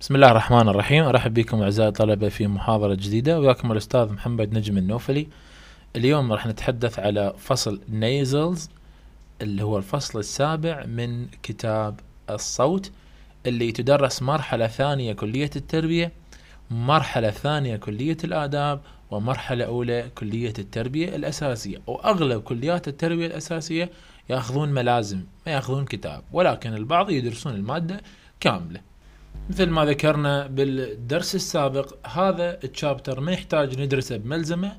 بسم الله الرحمن الرحيم ارحب بكم اعزائي الطلبه في محاضره جديده وياكم الاستاذ محمد نجم النوفلي اليوم راح نتحدث على فصل نيزلز اللي هو الفصل السابع من كتاب الصوت اللي تدرس مرحله ثانيه كليه التربيه مرحله ثانيه كليه الاداب ومرحله اولى كليه التربيه الاساسيه واغلب كليات التربيه الاساسيه ياخذون ملازم ما ياخذون كتاب ولكن البعض يدرسون الماده كامله مثل ما ذكرنا بالدرس السابق هذا التشابتر ما يحتاج ندرسه بملزمه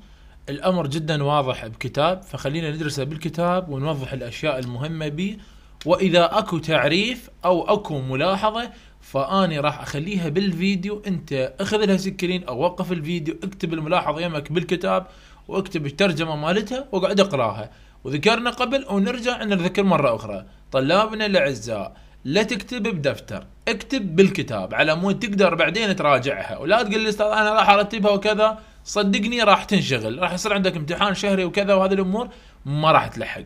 الامر جدا واضح بكتاب فخلينا ندرسه بالكتاب ونوضح الاشياء المهمه به واذا اكو تعريف او اكو ملاحظه فاني راح اخليها بالفيديو انت اخذ لها سكرين او وقف الفيديو اكتب الملاحظه يمك بالكتاب واكتب الترجمه مالتها واقعد اقراها وذكرنا قبل ونرجع نذكر مره اخرى طلابنا الاعزاء لا تكتب بدفتر اكتب بالكتاب على مود تقدر بعدين تراجعها ولا تقول لي استاذ انا راح ارتبها وكذا صدقني راح تنشغل راح يصير عندك امتحان شهري وكذا وهذه الامور ما راح تلحق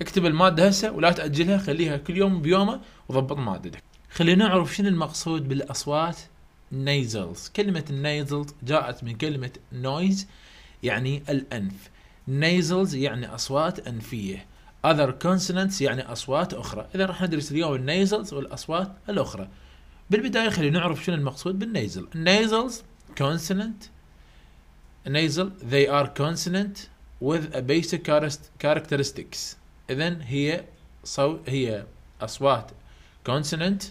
اكتب الماده هسه ولا تاجلها خليها كل يوم بيومه وضبط مادتك خلينا نعرف شنو المقصود بالاصوات نيزلز كلمه النيزلز جاءت من كلمه نويز يعني الانف نيزلز يعني اصوات انفيه other consonants يعني اصوات اخرى اذا راح ندرس اليوم النيزلز والاصوات الاخرى بالبدايه خلينا نعرف شنو المقصود بالنيزل النيزلز consonant nasal they are consonant with a basic characteristics اذا هي صو هي اصوات consonant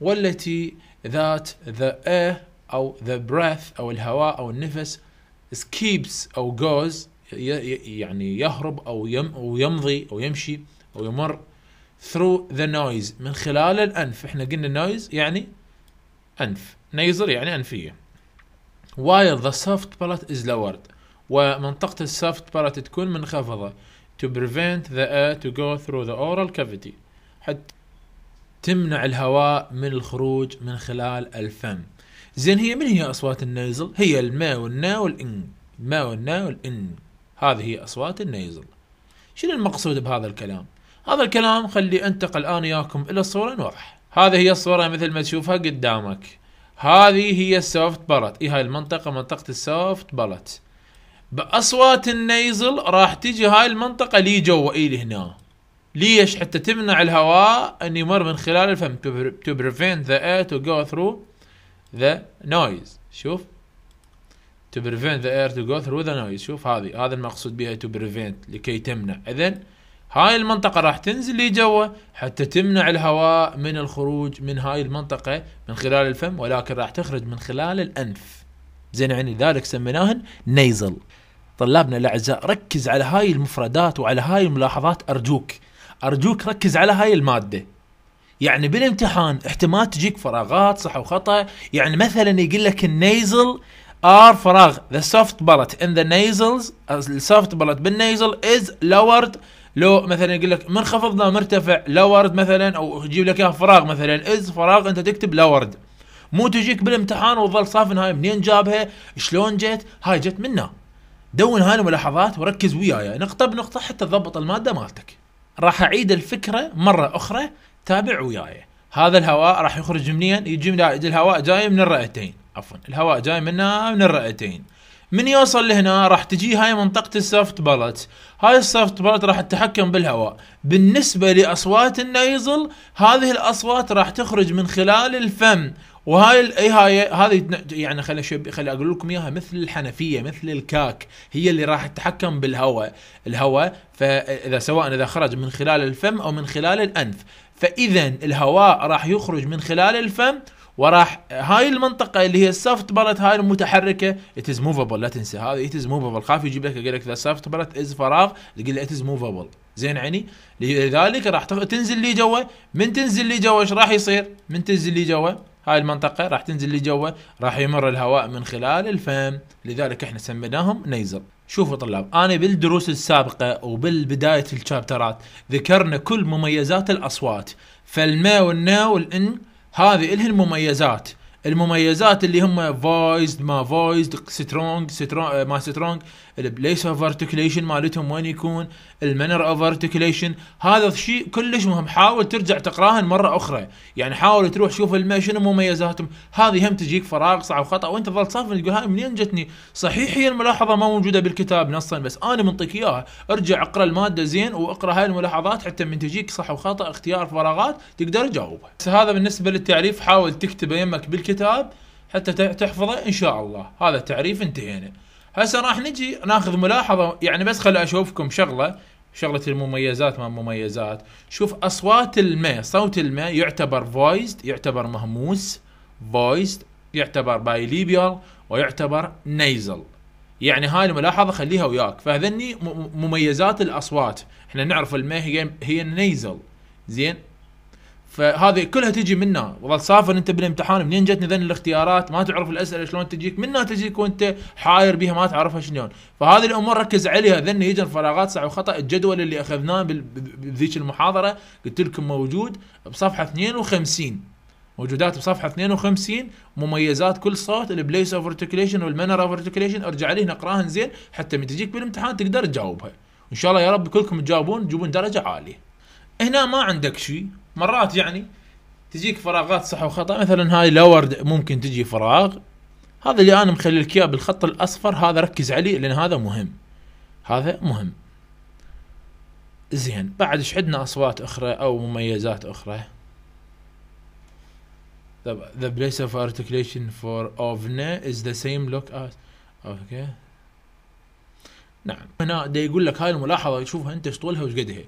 والتي ذات the air او the breath او الهواء او النفس keeps او goes يعني يهرب او يم يمضي او يمشي او يمر through the noise من خلال الانف احنا قلنا noise يعني انف نيزر يعني انفيه while the soft palate is lowered ومنطقة السافت بالات تكون منخفضة to prevent the air to go through the oral cavity حتى تمنع الهواء من الخروج من خلال الفم زين هي من هي أصوات النيزل هي الماء والنا والإن ما والنا والإن هذه هي أصوات النيزل شنو المقصود بهذا الكلام؟ هذا الكلام خلي انتقل الآن ياكم إلى الصورة نوضح هذه هي الصورة مثل ما تشوفها قدامك هذه هي السوفت بلت إيه هاي المنطقة منطقة السوفت بلت بأصوات النيزل راح تجي هاي المنطقة لي جوا إيه لهنا ليش حتى تمنع الهواء ان يمر من خلال الفم to prevent the air to go through the noise شوف to prevent the air to go through the noise شوف هذه هذا المقصود بها to prevent لكي تمنع اذا هاي المنطقة راح تنزل لجوا حتى تمنع الهواء من الخروج من هاي المنطقة من خلال الفم ولكن راح تخرج من خلال الأنف زين يعني ذلك سميناهن نيزل طلابنا الأعزاء ركز على هاي المفردات وعلى هاي الملاحظات أرجوك أرجوك ركز على هاي المادة يعني بالامتحان احتمال تجيك فراغات صح وخطأ يعني مثلا يقول لك النيزل ار فراغ ذا سوفت بلت ان ذا نيزلز السوفت بلت بالنيزل از لورد لو مثلا يقول لك منخفض لا مرتفع لورد مثلا او يجيب لك اياها فراغ مثلا از فراغ انت تكتب لورد مو تجيك بالامتحان وتظل صافن هاي منين جابها شلون جت هاي جت منا دون هاي الملاحظات وركز وياي نقطه بنقطه حتى تضبط الماده مالتك راح اعيد الفكره مره اخرى تابع وياي هذا الهواء راح يخرج منين يجي من الهواء جاي من الرئتين عفوا الهواء جاي منها من الرئتين من يوصل لهنا راح تجي هاي منطقة السوفت بالت هاي السوفت بالت راح تتحكم بالهواء بالنسبة لأصوات النيزل هذه الأصوات راح تخرج من خلال الفم وهاي اي هاي هذه يعني خليني شب... خلي اقول لكم اياها مثل الحنفيه مثل الكاك هي اللي راح تتحكم بالهواء الهواء فاذا سواء اذا خرج من خلال الفم او من خلال الانف فاذا الهواء راح يخرج من خلال الفم وراح هاي المنطقه اللي هي السوفت بلت هاي المتحركه اتز موفابل لا تنسى هذا اتز موفابل خاف يجيب لك يقول لك السوفت بلت از فراغ تقول له اتز موفابل زين عيني لذلك راح تنزل لي جوا من تنزل لي جوا ايش راح يصير من تنزل لي جوا هاي المنطقه راح تنزل لي جوا راح يمر الهواء من خلال الفم لذلك احنا سميناهم نيزر شوفوا طلاب انا بالدروس السابقه وبالبدايه الشابترات ذكرنا كل مميزات الاصوات فالما والنا والان هذه الهن مميزات المميزات اللي هم فويزد ما فويزد سترونج سترونج ما سترونج البليس اوف ارتكليشن مالتهم وين يكون المنر اوف ارتكليشن هذا الشيء كلش مهم حاول ترجع تقراهن مره اخرى يعني حاول تروح شوف شنو مميزاتهم هذه هم تجيك فراغ صح وخطا وانت ظل تصفن تقول هاي منين جتني صحيح هي الملاحظه ما موجوده بالكتاب نصا بس انا منطيك اياها ارجع اقرا الماده زين واقرا هاي الملاحظات حتى من تجيك صح وخطا اختيار فراغات تقدر تجاوبها هذا بالنسبه للتعريف حاول تكتبه يمك بالكتاب حتى تحفظه ان شاء الله هذا التعريف انتهينا هسه راح نجي ناخذ ملاحظه يعني بس خل اشوفكم شغله شغله المميزات ما مميزات شوف اصوات الماء صوت الماء يعتبر فويسد يعتبر مهموس فويسد يعتبر بايليبيال ويعتبر نيزل يعني هاي الملاحظه خليها وياك فهذني مميزات الاصوات احنا نعرف الماء هي هي النيزل زين فهذه كلها تجي منا والله تسافر انت بالامتحان منين جتني ذن الاختيارات ما تعرف الاسئله شلون تجيك منا تجيك وانت حاير بها ما تعرفها شلون فهذه الامور ركز عليها ذن يجن فراغات صح وخطا الجدول اللي اخذناه بذيك المحاضره قلت لكم موجود بصفحه 52 موجودات بصفحه 52 مميزات كل صوت البليس اوف ارتكليشن والمانر اوف ارتكليشن ارجع عليه نقراها زين حتى من تجيك بالامتحان تقدر تجاوبها ان شاء الله يا رب كلكم تجاوبون تجيبون درجه عاليه هنا ما عندك شيء مرات يعني تجيك فراغات صح وخطا مثلا هاي لور ممكن تجي فراغ هذا اللي انا مخلي لك اياه بالخط الاصفر هذا ركز عليه لان هذا مهم هذا مهم زين بعد ايش عندنا اصوات اخرى او مميزات اخرى The place of articulation for Ovne is the same look as اوكي نعم هنا دا يقول لك هاي الملاحظه شوفها انت ايش طولها وايش قدها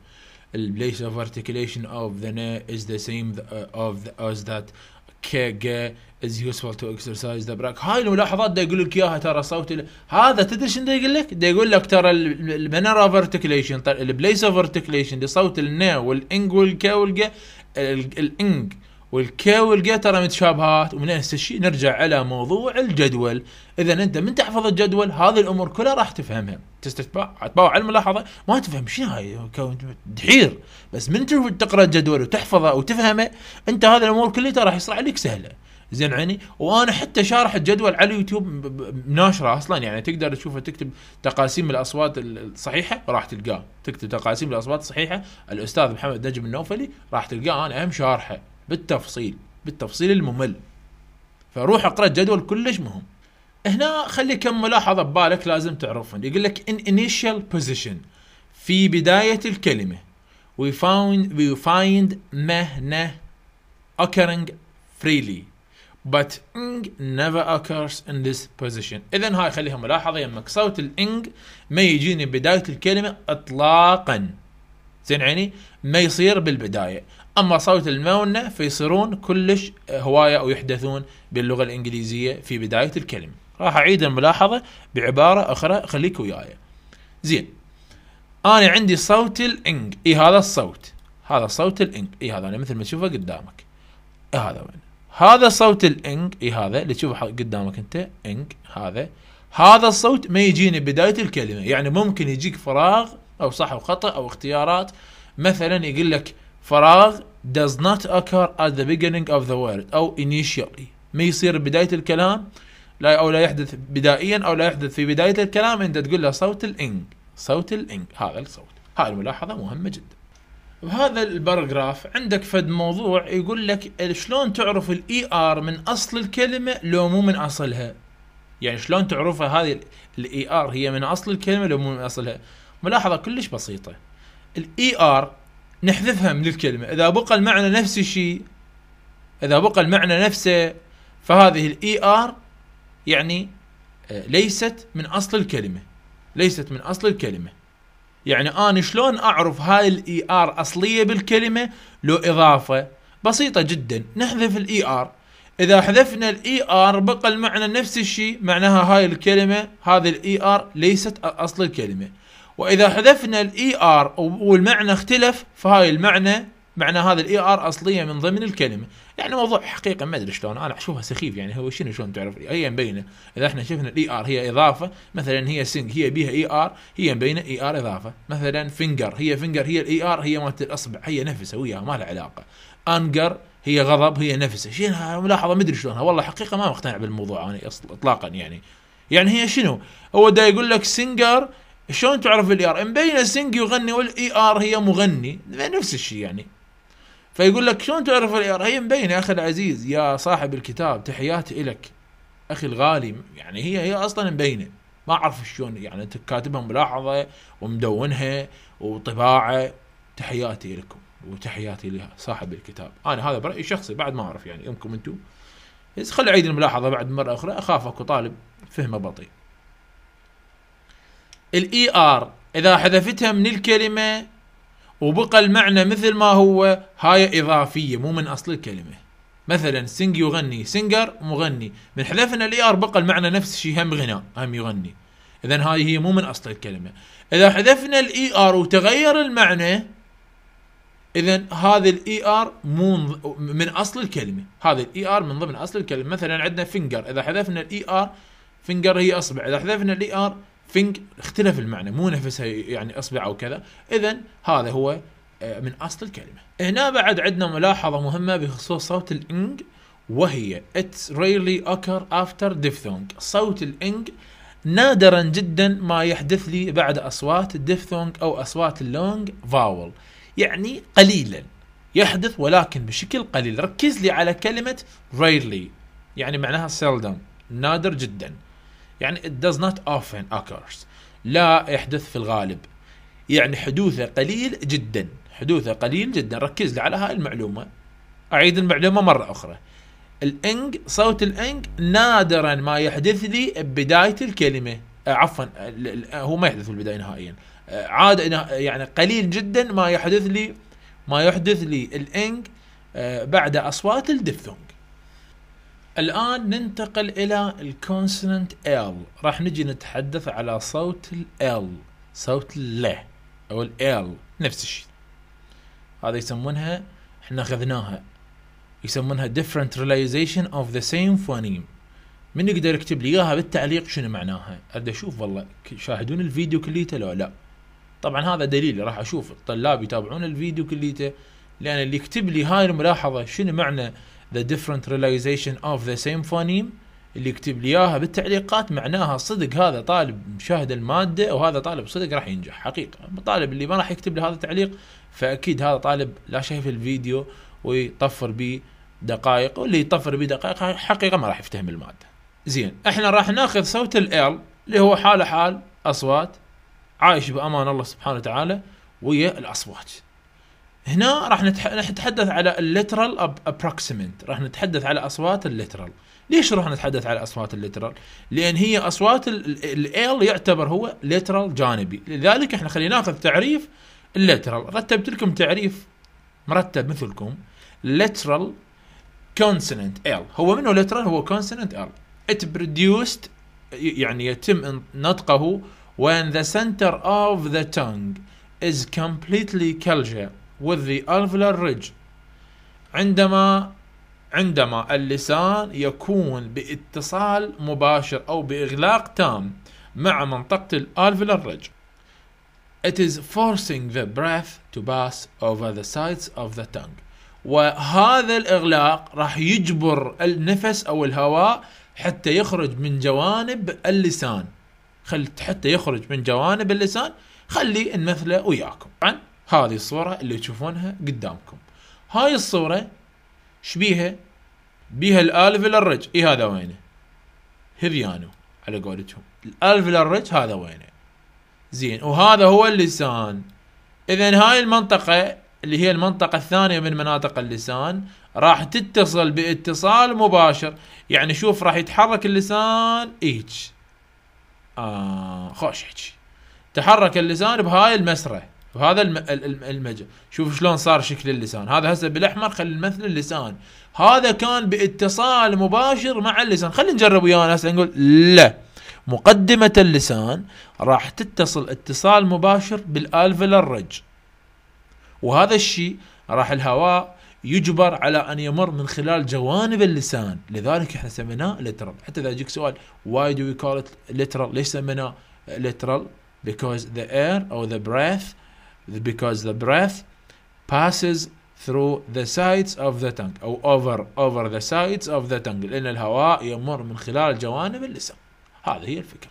the place of articulation of the ne is the same th- uh, of the, as that كيجا is useful to exercise the brack هاي الملاحظات ده يقول لك اياها ترى صوت ال... هذا تدري شنو دا يقول لك؟ ده يقول لك ترى المانر اوف ارتكليشن البليس اوف ارتكليشن لصوت النا والانج والكا والجا الانج والكي والجي ترى متشابهات ومن الشيء نرجع على موضوع الجدول اذا انت من تحفظ الجدول هذه الامور كلها راح تفهمها تباوع على الملاحظه ما تفهم شنو هاي دحير بس من تقرا الجدول وتحفظه وتفهمه انت هذه الامور كلها راح يصير عليك سهله زين عيني وانا حتى شارح الجدول على اليوتيوب ناشره اصلا يعني تقدر تشوفه تكتب تقاسيم الاصوات الصحيحه راح تلقاه تكتب تقاسيم الاصوات الصحيحه الاستاذ محمد نجم النوفلي راح تلقاه انا اهم شارحه بالتفصيل بالتفصيل الممل فروح اقرا الجدول كلش مهم هنا خلي كم ملاحظه ببالك لازم تعرفهم يقول لك in initial position في بدايه الكلمه we found we find مهنه occurring freely but ing never occurs in this position اذا هاي خليها ملاحظه يمك صوت الانج ما يجيني بدايه الكلمه اطلاقا زين عيني ما يصير بالبدايه اما صوت المونة فيصيرون كلش هوايه او يحدثون باللغه الانجليزيه في بدايه الكلمه راح اعيد الملاحظه بعباره اخرى خليك وياي زين انا عندي صوت الانج اي هذا الصوت هذا صوت الانج اي هذا أنا مثل ما تشوفه قدامك اي هذا وين هذا صوت الانج اي هذا اللي تشوفه قدامك انت انج هذا هذا الصوت ما يجيني بدايه الكلمه يعني ممكن يجيك فراغ او صح وخطا او اختيارات مثلا يقول لك فراغ does not occur at the beginning of the word أو initially ما يصير بداية الكلام لا أو لا يحدث بدائيا أو لا يحدث في بداية الكلام أنت تقول له صوت الإنج صوت الإنج هذا الصوت هاي الملاحظة مهمة جدا بهذا الباراجراف عندك فد موضوع يقول لك شلون تعرف الاي ار e من اصل الكلمه لو مو من اصلها يعني شلون تعرفها هذه الاي ار e هي من اصل الكلمه لو مو من اصلها ملاحظه كلش بسيطه الاي ار e نحذفها من الكلمة إذا بقى المعنى نفس الشيء إذا بقى المعنى نفسه فهذه الاي ار e يعني آه، ليست من أصل الكلمة ليست من أصل الكلمة يعني أنا شلون أعرف هاي الاي ار e أصلية بالكلمة لو إضافة بسيطة جدا نحذف الاي ار e اذا حذفنا الاي ار بقى المعنى نفس الشيء معناها هاي الكلمه هذه الاي ار ليست اصل الكلمه واذا حذفنا الاي ار e والمعنى اختلف فهاي المعنى معنى هذا الاي ار e اصليه من ضمن الكلمه يعني موضوع حقيقه ما ادري شلون انا اشوفها سخيف يعني هو شنو شلون تعرف هي مبينه اذا احنا شفنا الاي ار e هي اضافه مثلا هي سنج هي بيها اي ار هي مبينه اي ار اضافه مثلا فينجر هي فينجر هي الاي ار هي مالت الاصبع هي نفسها وياها ما لها علاقه انجر هي غضب هي نفسها شنو ملاحظه ما ادري شلونها والله حقيقه ما مقتنع بالموضوع انا اطلاقا يعني يعني هي شنو هو دا يقول لك سنجر شلون تعرف الاي e ار مبين السنج يغني والاي ار e هي مغني نفس الشيء يعني فيقول لك شلون تعرف الاي ار e هي مبينه يا اخي العزيز يا صاحب الكتاب تحياتي لك اخي الغالي يعني هي هي اصلا مبينه ما اعرف شلون يعني انت كاتبها ملاحظه ومدونها وطباعه تحياتي لكم وتحياتي لصاحب الكتاب انا هذا برايي شخصي بعد ما اعرف يعني يمكن انتم خل اعيد الملاحظه بعد مره اخرى اخاف اكو طالب فهمه بطيء الاي ار e اذا حذفتها من الكلمه وبقى المعنى مثل ما هو هاي اضافيه مو من اصل الكلمه مثلا سنج يغني سنجر مغني من حذفنا الاي ار e بقى المعنى نفس الشيء هم غناء هم يغني اذا هاي هي مو من اصل الكلمه اذا حذفنا الاي ار e وتغير المعنى اذا هذا الاي ار مو من اصل الكلمه هذا الاي ار من ضمن اصل الكلمه مثلا عندنا فينجر اذا حذفنا الاي ار فينجر هي اصبع اذا حذفنا الاي ار فينج اختلف المعنى مو نفسها يعني اصبع او كذا اذا هذا هو آه، من اصل الكلمه هنا بعد عندنا ملاحظه مهمه بخصوص صوت الانج وهي اتس ريلي اوكر افتر ديفثونج صوت الانج نادرا جدا ما يحدث لي بعد اصوات الديفثونج او اصوات اللونج فاول يعني قليلا يحدث ولكن بشكل قليل ركز لي على كلمه ريلي يعني معناها سيلدم نادر جدا يعني it does not often occurs لا يحدث في الغالب يعني حدوثه قليل جدا حدوثه قليل جدا ركز لي على هاي المعلومة أعيد المعلومة مرة أخرى الإنج صوت الإنج نادرا ما يحدث لي ببداية الكلمة آه، عفوا آه، هو ما يحدث في البداية نهائيا آه، عاد يعني قليل جدا ما يحدث لي ما يحدث لي الإنج بعد أصوات الدفثونج الان ننتقل الى الكونسوننت ال راح نجي نتحدث على صوت ال صوت ال او ال نفس الشيء هذا يسمونها احنا اخذناها يسمونها different realization of the same phoneme من يقدر يكتب لي اياها بالتعليق شنو معناها اريد اشوف والله شاهدون الفيديو كليته لو لا طبعا هذا دليلي راح اشوف الطلاب يتابعون الفيديو كليته لان اللي يكتب لي هاي الملاحظه شنو معنى the different ريلايزيشن اوف ذا same phoneme اللي يكتب لي اياها بالتعليقات معناها صدق هذا طالب مشاهد الماده وهذا طالب صدق راح ينجح حقيقه، الطالب اللي ما راح يكتب لي هذا التعليق فاكيد هذا طالب لا شايف الفيديو ويطفر به دقائق واللي يطفر به دقائق حقيقه ما راح يفتهم الماده. زين احنا راح ناخذ صوت ال اللي هو حاله حال اصوات عايش بامان الله سبحانه وتعالى ويا الاصوات. هنا راح نتحدث على الليترال ابروكسيمنت راح نتحدث على اصوات الليترال ليش راح نتحدث على اصوات الليترال لان هي اصوات ال يعتبر هو ليترال جانبي لذلك احنا خلينا ناخذ تعريف الليترال رتبت لكم تعريف مرتب مثلكم lateral كونسوننت ال هو منه لترال هو كونسوننت ال ات produced يعني يتم نطقه when the center of the tongue is completely culture with the alveolar ridge عندما عندما اللسان يكون باتصال مباشر أو بإغلاق تام مع منطقة الالفيلر ريج. It is forcing the breath to pass over the sides of the tongue. وهذا الإغلاق راح يجبر النفس أو الهواء حتى يخرج من جوانب اللسان. خل حتى يخرج من جوانب اللسان خلي المثلة وياكم. طبعا هذه الصورة اللي تشوفونها قدامكم هاي الصورة شبيها بيها الالف للرج اي هذا وينه هذيانو على قولتهم الالف للرج هذا وينه زين وهذا هو اللسان اذا هاي المنطقة اللي هي المنطقة الثانية من مناطق اللسان راح تتصل باتصال مباشر يعني شوف راح يتحرك اللسان ايج آه خوش حجي تحرك اللسان بهاي المسره وهذا المجا شوف شلون صار شكل اللسان هذا هسه بالاحمر خلي نمثل اللسان هذا كان باتصال مباشر مع اللسان خلينا نجرب ويانا هسه نقول لا مقدمة اللسان راح تتصل اتصال مباشر بالالفلرج وهذا الشيء راح الهواء يجبر على ان يمر من خلال جوانب اللسان لذلك احنا سميناه لترال حتى اذا يجيك سؤال why do we call it literal ليش سميناه literal because the air or the breath because the breath passes through the sides of the tongue أو over over the sides of the tongue لأن الهواء يمر من خلال جوانب اللسان هذه هي الفكرة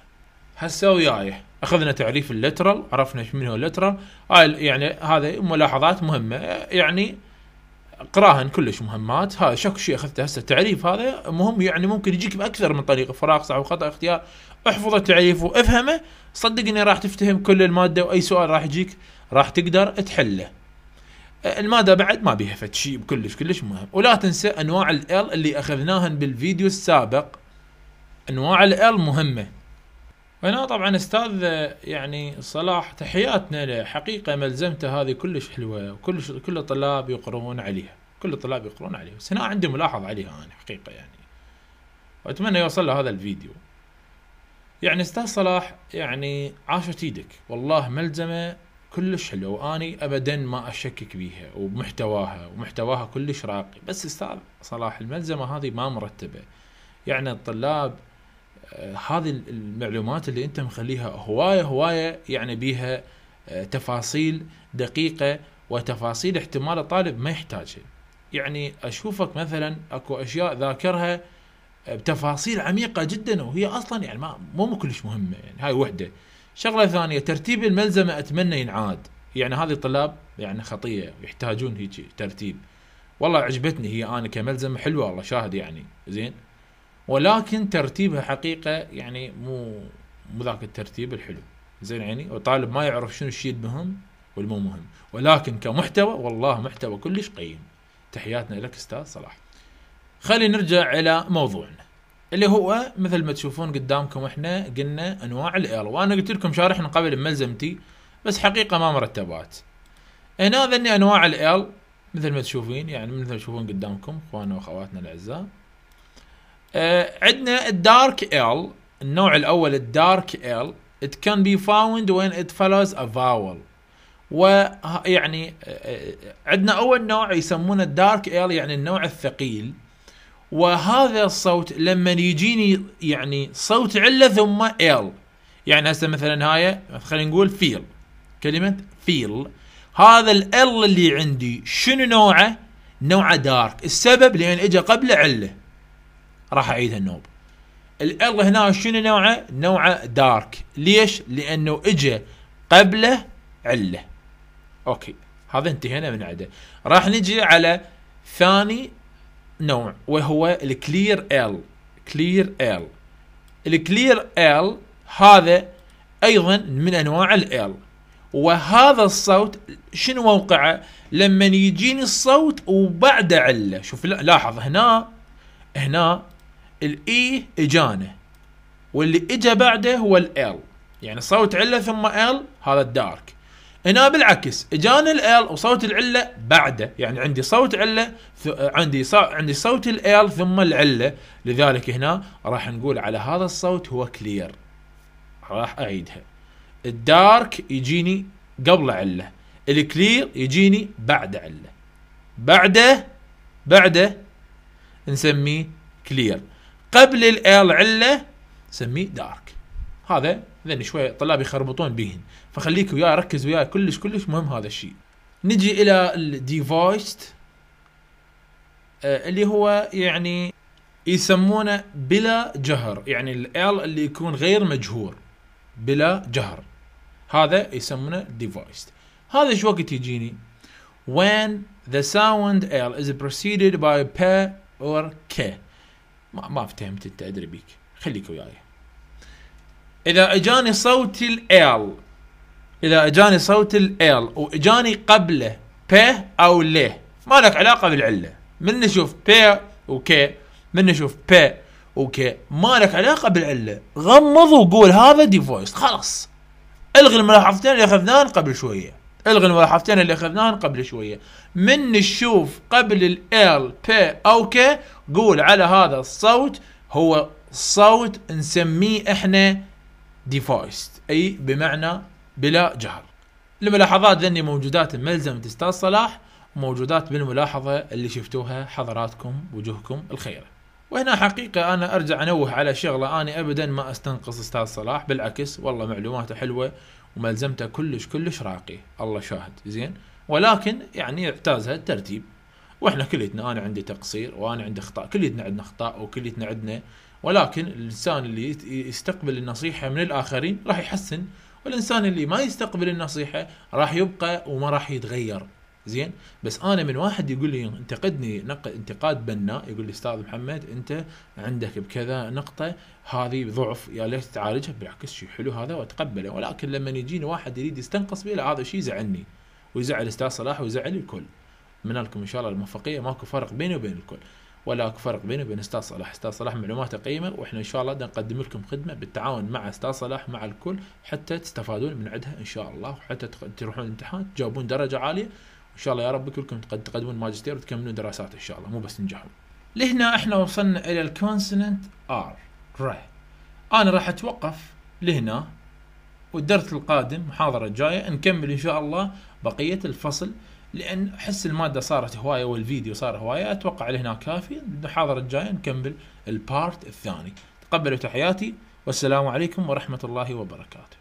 هسه وياي اخذنا تعريف اللترال عرفنا من هو اللترال هاي آه، يعني هذا ملاحظات مهمة يعني قراهن كلش مهمات هذا شك شيء اخذته هسه التعريف هذا مهم يعني ممكن يجيك باكثر من طريقه فراغ صح وخطا اختيار احفظ التعريف وافهمه صدقني راح تفتهم كل الماده واي سؤال راح يجيك راح تقدر تحله أه، المادة بعد ما بيها فد شيء كلش كلش مهم ولا تنسى انواع ال اللي اخذناها بالفيديو السابق انواع ال مهمة هنا طبعا استاذ أه، يعني صلاح تحياتنا له حقيقة ملزمته هذه كلش حلوة وكلش كل الطلاب يقرون عليها كل الطلاب يقرون عليها بس هنا عندي ملاحظة عليها انا حقيقة يعني واتمنى يوصل له هذا الفيديو يعني استاذ صلاح يعني عاشت ايدك والله ملزمه كلش حلوه واني ابدا ما اشكك بيها وبمحتواها ومحتواها كلش راقي بس استاذ صلاح الملزمه هذه ما مرتبه يعني الطلاب آه، هذه المعلومات اللي انت مخليها هوايه هوايه يعني بيها آه، تفاصيل دقيقه وتفاصيل احتمال الطالب ما يحتاجها يعني اشوفك مثلا اكو اشياء ذاكرها بتفاصيل عميقه جدا وهي اصلا يعني ما مو كلش مهمه يعني هاي وحده شغله ثانيه ترتيب الملزمه اتمنى ينعاد يعني هذه الطلاب يعني خطيه يحتاجون هيك ترتيب والله عجبتني هي انا كملزمه حلوه والله شاهد يعني زين ولكن ترتيبها حقيقه يعني مو مو ذاك الترتيب الحلو زين عيني والطالب ما يعرف شنو الشيء المهم والمو مهم ولكن كمحتوى والله محتوى كلش قيم تحياتنا لك استاذ صلاح خلينا نرجع الى موضوعنا اللي هو مثل ما تشوفون قدامكم احنا قلنا انواع ال وانا قلت لكم شارحنا قبل بملزمتي بس حقيقه ما مرتبات هنا ذني انواع ال مثل ما تشوفين يعني مثل ما تشوفون قدامكم اخواننا واخواتنا الاعزاء آه، عندنا الدارك ال النوع الاول الدارك ال it can be found when it follows a vowel يعني آه، آه، عندنا اول نوع يسمونه الدارك ال يعني النوع الثقيل وهذا الصوت لما يجيني يعني صوت عله ثم ال يعني هسه مثلا هاي خلينا نقول فيل كلمه فيل هذا ال اللي عندي شنو نوعه نوعه دارك السبب لان اجى قبله عله راح اعيدها النوب ال هنا شنو نوعه نوعه دارك ليش لانه اجى قبله عله اوكي هذا انتهينا من عده راح نجي على ثاني نوع وهو الكلير ال كلير ال الكلير ال هذا ايضا من انواع ال وهذا الصوت شنو موقعه لما يجيني الصوت وبعده عله شوف لاحظ هنا هنا الاي e اجانه واللي اجى بعده هو ال يعني صوت عله ثم ال هذا الدارك هنا بالعكس اجانا الال وصوت العله بعده يعني عندي صوت عله عندي ص... عندي صوت الال ثم العله لذلك هنا راح نقول على هذا الصوت هو كلير راح اعيدها الدارك يجيني قبل عله الكلير يجيني بعد عله بعده بعده نسميه كلير قبل الال عله نسميه دارك هذا لان شوي الطلاب يخربطون بهن فخليك وياي ركز وياي كلش كلش مهم هذا الشيء نجي الى الديفايست آه، اللي هو يعني يسمونه بلا جهر يعني ال اللي يكون غير مجهور بلا جهر هذا يسمونه ديفايست هذا شو وقت يجيني when the sound L is preceded by P or K ما, ما فهمت انت ادري بيك خليك وياي اذا اجاني صوت ال اذا اجاني صوت ال واجاني قبله ب او ليه ما لك علاقه بالعله من نشوف بي وكي من نشوف بي وكي ما لك علاقه بالعله غمض وقول هذا ديفويس خلاص الغي الملاحظتين اللي اخذناهن قبل شويه الغي الملاحظتين اللي اخذناهن قبل شويه من نشوف قبل ال ال بي او كي قول على هذا الصوت هو صوت نسميه احنا ديفايست أي بمعنى بلا جهر الملاحظات ذني موجودات ملزمة أستاذ صلاح موجودات بالملاحظة اللي شفتوها حضراتكم وجوهكم الخيرة وهنا حقيقة أنا أرجع أنوه على شغلة أنا أبدا ما أستنقص أستاذ صلاح بالعكس والله معلوماته حلوة وملزمته كلش كلش راقية الله شاهد زين ولكن يعني يعتازها الترتيب واحنا كليتنا انا عندي تقصير وانا عندي اخطاء كليتنا عندنا اخطاء وكليتنا عندنا ولكن الانسان اللي يستقبل النصيحه من الاخرين راح يحسن والانسان اللي ما يستقبل النصيحه راح يبقى وما راح يتغير زين بس انا من واحد يقول لي انتقدني انتقاد بناء يقول لي استاذ محمد انت عندك بكذا نقطه هذه ضعف يا ليت تعالجها بالعكس شيء حلو هذا واتقبله ولكن لما يجيني واحد يريد يستنقص بي لا هذا شيء يزعلني ويزعل استاذ صلاح ويزعل الكل منالكم ان شاء الله الموفقيه ماكو فرق بيني وبين الكل ولا فرق بينه وبين استاذ صلاح، استاذ صلاح معلوماته قيمه واحنا ان شاء الله بدنا نقدم لكم خدمه بالتعاون مع استاذ صلاح مع الكل حتى تستفادون من عندها ان شاء الله وحتى تروحون الامتحان تجاوبون درجه عاليه وان شاء الله يا رب كلكم تقدمون ماجستير وتكملون دراسات ان شاء الله مو بس تنجحون. لهنا احنا وصلنا الى الكونسننت ار ره انا راح اتوقف لهنا والدرس القادم محاضرة الجاية نكمل إن شاء الله بقية الفصل لان احس الماده صارت هوايه والفيديو صار هوايه اتوقع هنا كافي المحاضره الجايه نكمل البارت الثاني تقبلوا تحياتي والسلام عليكم ورحمه الله وبركاته